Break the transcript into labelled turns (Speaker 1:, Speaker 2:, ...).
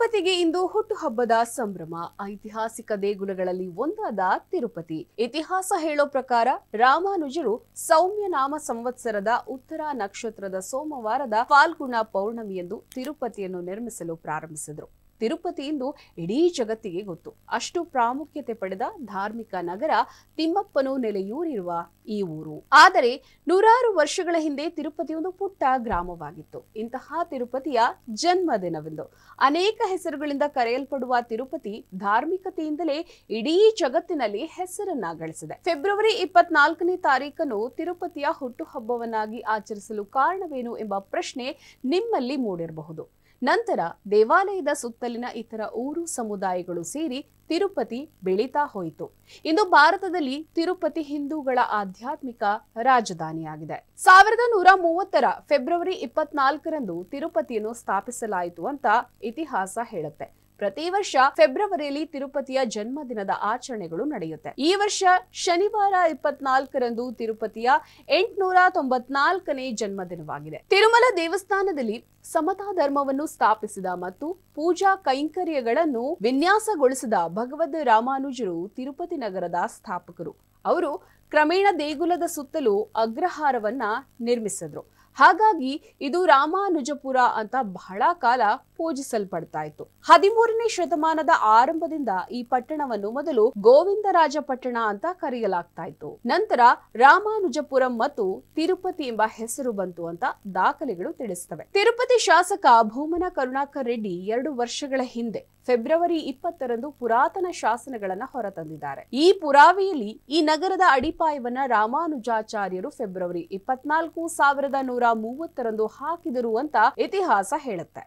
Speaker 1: ತಿರುಪತಿಗೆ ಇಂದು ಹುಟ್ಟುಹಬ್ಬದ ಸಂಭ್ರಮ ಐತಿಹಾಸಿಕ ದೇಗುಲಗಳಲ್ಲಿ ಒಂದಾದ ತಿರುಪತಿ ಇತಿಹಾಸ ಹೇಳೋ ಪ್ರಕಾರ ರಾಮಾನುಜರು ಸೌಮ್ಯ ನಾಮ ಸಂವತ್ಸರದ ಉತ್ತರ ನಕ್ಷತ್ರದ ಸೋಮವಾರದ ಫಾಲ್ಗುಣ ಪೌರ್ಣಮಿಯಂದು ತಿರುಪತಿಯನ್ನು ನಿರ್ಮಿಸಲು ಪ್ರಾರಂಭಿಸಿದರು ತಿರುಪತಿ ಇಡೀ ಜಗತ್ತಿಗೆ ಗೊತ್ತು ಅಷ್ಟು ಪ್ರಾಮುಖ್ಯತೆ ಪಡೆದ ಧಾರ್ಮಿಕ ನಗರ ತಿಮ್ಮಪ್ಪನು ನೆಲೆಯೂರಿರುವ ಈ ಊರು ಆದರೆ ನೂರಾರು ವರ್ಷಗಳ ಹಿಂದೆ ತಿರುಪತಿ ಒಂದು ಪುಟ್ಟ ಗ್ರಾಮವಾಗಿತ್ತು ಇಂತಹ ತಿರುಪತಿಯ ಜನ್ಮದಿನವೆಂದು ಅನೇಕ ಹೆಸರುಗಳಿಂದ ಕರೆಯಲ್ಪಡುವ ತಿರುಪತಿ ಧಾರ್ಮಿಕತೆಯಿಂದಲೇ ಇಡೀ ಜಗತ್ತಿನಲ್ಲಿ ಹೆಸರನ್ನ ಗಳಿಸಿದೆ ಫೆಬ್ರವರಿ ಇಪ್ಪತ್ನಾಲ್ಕನೇ ತಾರೀಕನ್ನು ತಿರುಪತಿಯ ಹುಟ್ಟುಹಬ್ಬವನ್ನಾಗಿ ಆಚರಿಸಲು ಕಾರಣವೇನು ಎಂಬ ಪ್ರಶ್ನೆ ನಿಮ್ಮಲ್ಲಿ ಮೂಡಿರಬಹುದು ನಂತರ ದೇವಾಲಯದ ಸುತ್ತಲಿನ ಇತರ ಊರು ಸಮುದಾಯಗಳು ಸೇರಿ ತಿರುಪತಿ ಬೆಳೀತಾ ಹೋಯಿತು ಇಂದು ಭಾರತದಲ್ಲಿ ತಿರುಪತಿ ಹಿಂದೂಗಳ ಆಧ್ಯಾತ್ಮಿಕ ರಾಜಧಾನಿಯಾಗಿದೆ ಸಾವಿರದ ನೂರ ಮೂವತ್ತರ ಫೆಬ್ರವರಿ ಇಪ್ಪತ್ನಾಲ್ಕರಂದು ತಿರುಪತಿಯನ್ನು ಸ್ಥಾಪಿಸಲಾಯಿತು ಅಂತ ಇತಿಹಾಸ ಹೇಳುತ್ತೆ ಪ್ರತಿ ವರ್ಷ ಫೆಬ್ರವರಿಯಲ್ಲಿ ತಿರುಪತಿಯ ಜನ್ಮದಿನದ ಆಚರಣೆಗಳು ನಡೆಯುತ್ತೆ ಈ ವರ್ಷ ಶನಿವಾರ ಇಪ್ಪತ್ನಾಲ್ಕರಂದು ತಿರುಪತಿಯ ಎಂಟುನೂರ ತೊಂಬತ್ನಾಲ್ಕನೇ ಜನ್ಮದಿನವಾಗಿದೆ ತಿರುಮಲ ದೇವಸ್ಥಾನದಲ್ಲಿ ಸಮತಾ ಧರ್ಮವನ್ನು ಸ್ಥಾಪಿಸಿದ ಮತ್ತು ಪೂಜಾ ಕೈಂಕರ್ಯಗಳನ್ನು ವಿನ್ಯಾಸಗೊಳಿಸಿದ ಭಗವದ್ ರಾಮಾನುಜರು ತಿರುಪತಿ ನಗರದ ಸ್ಥಾಪಕರು ಅವರು ಕ್ರಮೇಣ ದೇಗುಲದ ಸುತ್ತಲೂ ಅಗ್ರಹಾರವನ್ನ ನಿರ್ಮಿಸಿದ್ರು ಹಾಗಾಗಿ ಇದು ರಾಮಾನುಜಪುರ ಅಂತ ಬಹಳ ಕಾಲ ಪೂಜಿಸಲ್ಪಡ್ತಾ ಇತ್ತು ಹದಿಮೂರನೇ ಶತಮಾನದ ಆರಂಭದಿಂದ ಈ ಪಟ್ಟಣವನ್ನು ಮೊದಲು ಗೋವಿಂದರಾಜ ಪಟ್ಟಣ ಅಂತ ಕರೆಯಲಾಗ್ತಾ ಇತ್ತು ನಂತರ ರಾಮಾನುಜಪುರಂ ಮತ್ತು ತಿರುಪತಿ ಎಂಬ ಹೆಸರು ಬಂತು ಅಂತ ದಾಖಲೆಗಳು ತಿಳಿಸುತ್ತವೆ ತಿರುಪತಿ ಶಾಸಕ ಭೂಮನ ಕರುಣಾಕರ್ ರೆಡ್ಡಿ ಎರಡು ವರ್ಷಗಳ ಹಿಂದೆ ಫೆಬ್ರವರಿ ಇಪ್ಪತ್ತರಂದು ಪುರಾತನ ಶಾಸನಗಳನ್ನ ಹೊರತಂದಿದ್ದಾರೆ ಈ ಪುರಾವೆಯಲ್ಲಿ ಈ ನಗರದ ಅಡಿಪಾಯವನ್ನ ರಾಮಾನುಜಾಚಾರ್ಯರು ಫೆಬ್ರವರಿ ಇಪ್ಪತ್ನಾಲ್ಕು ಸಾವಿರದ ನೂರ ಮೂವತ್ತರಂದು ಹಾಕಿದರು ಅಂತ ಇತಿಹಾಸ ಹೇಳುತ್ತೆ